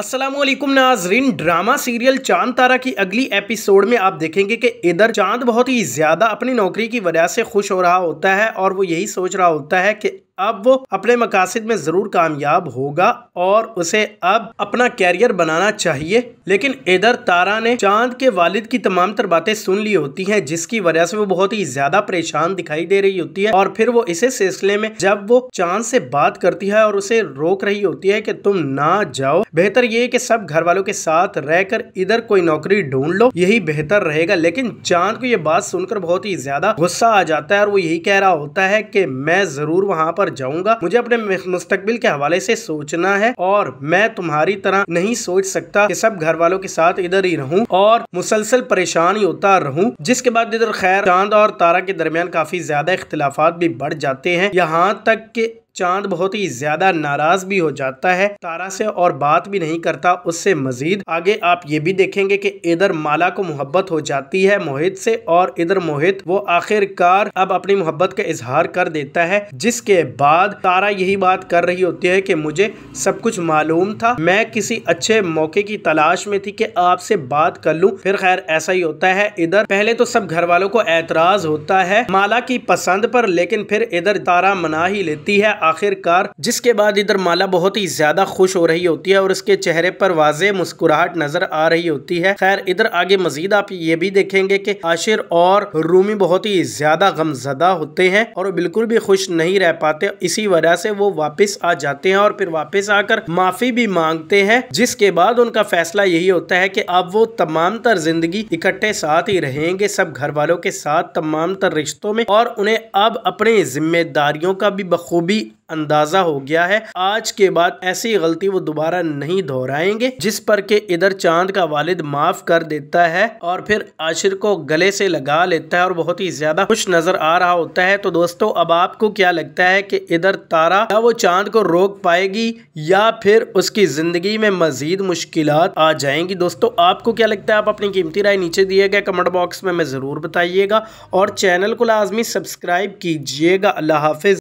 असलम नाजरीन drama serial चांद तारा की अगली एपिसोड में आप देखेंगे कि इधर चांद बहुत ही ज़्यादा अपनी नौकरी की वजह से खुश हो रहा होता है और वो यही सोच रहा होता है कि अब वो अपने मकासद में ज़रूर कामयाब होगा और उसे अब अपना कैरियर बनाना चाहिए लेकिन इधर तारा ने चांद के वालिद की तमाम तर बातें सुन ली होती हैं जिसकी वजह से वो बहुत ही ज़्यादा परेशान दिखाई दे रही होती है और फिर वो इसे सिलसिले में जब वो चांद से बात करती है और उसे रोक रही होती है कि तुम ना जाओ बेहतर ये कि सब घर वालों के साथ रहकर इधर कोई नौकरी ढूंढ लो यही बेहतर रहेगा लेकिन चांद को ये बात सुनकर बहुत ही ज़्यादा गुस्सा आ जाता है और वो यही कह रहा होता है कि मैं ज़रूर वहाँ पर पर जाऊंगा मुझे अपने मुस्तकबिल के हवाले से सोचना है और मैं तुम्हारी तरह नहीं सोच सकता कि सब घर वालों के साथ इधर ही रहूं और मुसलसल परेशान ही होता रहूं जिसके बाद इधर खैर चांद और तारा के दरमियान काफी ज्यादा इख्तलाफात भी बढ़ जाते हैं यहाँ तक के चांद बहुत ही ज्यादा नाराज भी हो जाता है तारा से और बात भी नहीं करता उससे मजीद आगे आप ये भी देखेंगे कि इधर माला को मोहब्बत हो जाती है मोहित से और इधर मोहित वो आखिरकार अब अपनी मोहब्बत का इजहार कर देता है जिसके बाद तारा यही बात कर रही होती है कि मुझे सब कुछ मालूम था मैं किसी अच्छे मौके की तलाश में थी कि आपसे बात कर लूँ फिर खैर ऐसा ही होता है इधर पहले तो सब घर वालों को एतराज होता है माला की पसंद पर लेकिन फिर इधर तारा मना ही लेती है आखिरकार जिसके बाद इधर माला बहुत ही ज्यादा खुश हो रही होती है और उसके चेहरे पर वाजे मुस्कुराहट नजर आ रही होती है खैर इधर आगे मजीद आप ये भी देखेंगे कि आशिर और रूमी बहुत ही ज्यादा गमजदा होते हैं और बिल्कुल भी खुश नहीं रह पाते इसी वजह से वो वापस आ जाते हैं और फिर वापस आकर माफी भी मांगते हैं जिसके बाद उनका फैसला यही होता है कि अब वो तमाम तर जिंदगी इकट्ठे साथ ही रहेंगे सब घर वालों के साथ तमाम तर रिश्तों में और उन्हें अब अपने जिम्मेदारियों का भी बखूबी अंदाजा हो गया है आज के बाद ऐसी गलती वो दोबारा नहीं दोहराएंगे जिस पर के इधर चांद का वालिद माफ कर देता है और फिर आशिर को गले से लगा लेता है और बहुत ही ज्यादा खुश नजर आ रहा होता है तो दोस्तों अब आपको क्या लगता है कि इधर तारा या वो चांद को रोक पाएगी या फिर उसकी जिंदगी में मजीद मुश्किल आ जाएंगी दोस्तों आपको क्या लगता है आप अपनी कीमती राय नीचे दिए गए कमेंट बॉक्स में ज़रूर बताइएगा और चैनल को लाजमी सब्सक्राइब कीजिएगा अल्लाह हाफिज़